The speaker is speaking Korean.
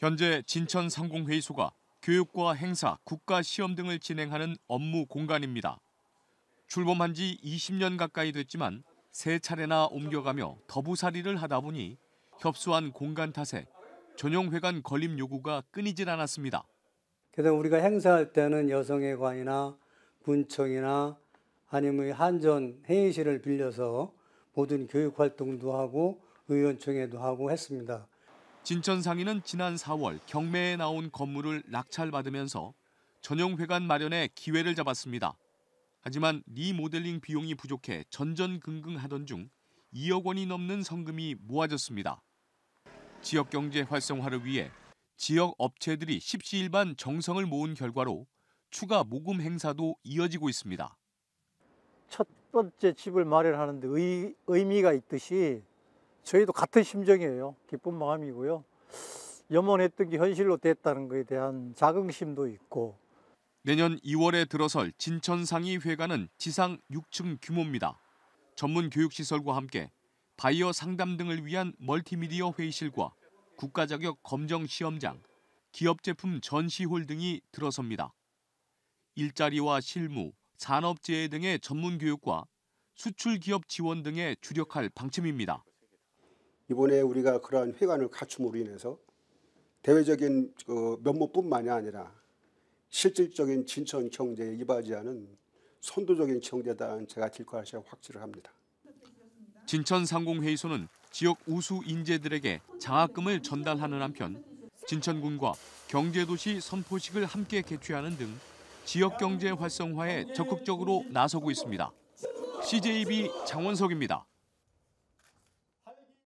현재 진천 상공회의소가 교육과 행사, 국가 시험 등을 진행하는 업무 공간입니다. 출범한 지 20년 가까이 됐지만 세 차례나 옮겨가며 더부살이를 하다 보니 협소한 공간 탓에 전용회관 건립 요구가 끊이질 않았습니다. 그래서 우리가 행사할 때는 여성회관이나 군청이나 아니면 한전 회의실을 빌려서 모든 교육 활동도 하고 의원총회도 하고 했습니다. 진천 상인은 지난 4월 경매에 나온 건물을 낙찰받으면서 전용 회관 마련에 기회를 잡았습니다. 하지만 리모델링 비용이 부족해 전전긍긍하던 중 2억 원이 넘는 성금이 모아졌습니다. 지역 경제 활성화를 위해 지역 업체들이 십시일반 정성을 모은 결과로 추가 모금 행사도 이어지고 있습니다. 첫 번째 집을 마련하는데 의, 미가 있듯이 저희도 같은 심정이에요. 기쁜 마음이고요. 염원했던 게 현실로 됐다는 것에 대한 자긍심도 있고. 내년 2월에 들어설 진천상위회관은 지상 6층 규모입니다. 전문 교육시설과 함께 바이어 상담 등을 위한 멀티미디어 회의실과 국가자격 검정 시험장, 기업 제품 전시홀 등이 들어섭니다. 일자리와 실무, 산업재해 등의 전문 교육과 수출 기업 지원 등에 주력할 방침입니다. 이번에 우리가 그러한 회관을 갖춤으로 인해서 대외적인 그 면모뿐만이 아니라 실질적인 진천 경제에 이바지하는 선도적인 경제단체가 될 것이라 확실을 합니다. 진천 상공회의소는 지역 우수 인재들에게 장학금을 전달하는 한편 진천군과 경제도시 선포식을 함께 개최하는 등 지역 경제 활성화에 적극적으로 나서고 있습니다. CJB 장원석입니다.